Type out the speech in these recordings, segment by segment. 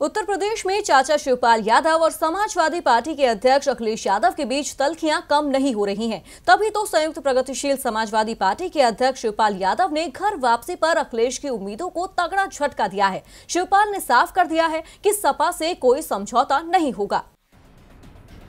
उत्तर प्रदेश में चाचा शिवपाल यादव और समाजवादी पार्टी के अध्यक्ष अखिलेश यादव के बीच तलखियां कम नहीं हो रही हैं। तभी तो संयुक्त प्रगतिशील समाजवादी पार्टी के अध्यक्ष शिवपाल यादव ने घर वापसी पर अखिलेश की उम्मीदों को तगड़ा झटका दिया है शिवपाल ने साफ कर दिया है कि सपा से कोई समझौता नहीं होगा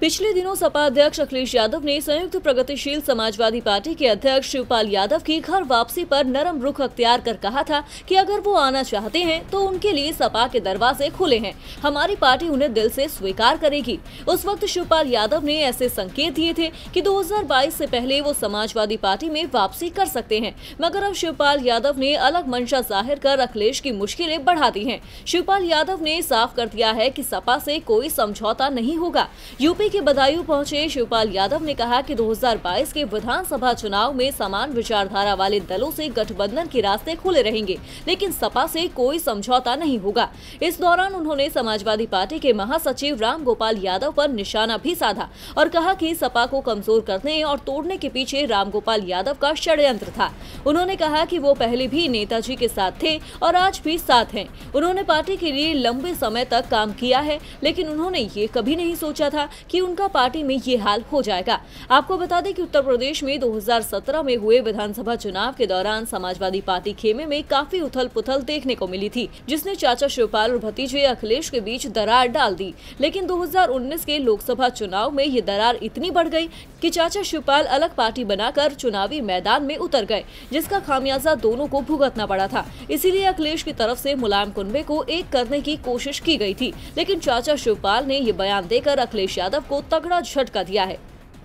पिछले दिनों सपा अध्यक्ष अखिलेश यादव ने संयुक्त प्रगतिशील समाजवादी पार्टी के अध्यक्ष शिवपाल यादव की घर वापसी पर नरम रुख अख्तियार कर कहा था कि अगर वो आना चाहते हैं तो उनके लिए सपा के दरवाजे खुले हैं हमारी पार्टी उन्हें दिल से स्वीकार करेगी उस वक्त शिवपाल यादव ने ऐसे संकेत दिए थे की दो हजार पहले वो समाजवादी पार्टी में वापसी कर सकते हैं मगर अब शिवपाल यादव ने अलग मंशा जाहिर कर अखिलेश की मुश्किलें बढ़ा दी है शिवपाल यादव ने साफ कर दिया है की सपा ऐसी कोई समझौता नहीं होगा यूपी यूपी के बदायूं पहुंचे शिवपाल यादव ने कहा कि 2022 के विधानसभा चुनाव में समान विचारधारा वाले दलों से गठबंधन के रास्ते खुले रहेंगे लेकिन सपा से कोई समझौता नहीं होगा इस दौरान उन्होंने समाजवादी पार्टी के महासचिव राम गोपाल यादव पर निशाना भी साधा और कहा कि सपा को कमजोर करने और तोड़ने के पीछे राम यादव का षड्यंत्र था उन्होंने कहा की वो पहले भी नेताजी के साथ थे और आज भी साथ हैं उन्होंने पार्टी के लिए लंबे समय तक काम किया है लेकिन उन्होंने ये कभी नहीं सोचा था कि कि उनका पार्टी में ये हाल हो जाएगा आपको बता दें कि उत्तर प्रदेश में 2017 में हुए विधानसभा चुनाव के दौरान समाजवादी पार्टी खेमे में काफी उथल पुथल देखने को मिली थी जिसने चाचा शिवपाल और भतीजे अखिलेश के बीच दरार डाल दी लेकिन 2019 के लोकसभा चुनाव में ये दरार इतनी बढ़ गई कि चाचा शिवपाल अलग पार्टी बनाकर चुनावी मैदान में उतर गए जिसका खामियाजा दोनों को भुगतना पड़ा था इसीलिए अखिलेश की तरफ से मुलायम कुंबे को एक करने की कोशिश की गई थी लेकिन चाचा शिवपाल ने ये बयान देकर अखिलेश यादव को तगड़ा झटका दिया है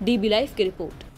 डीबी लाइफ की रिपोर्ट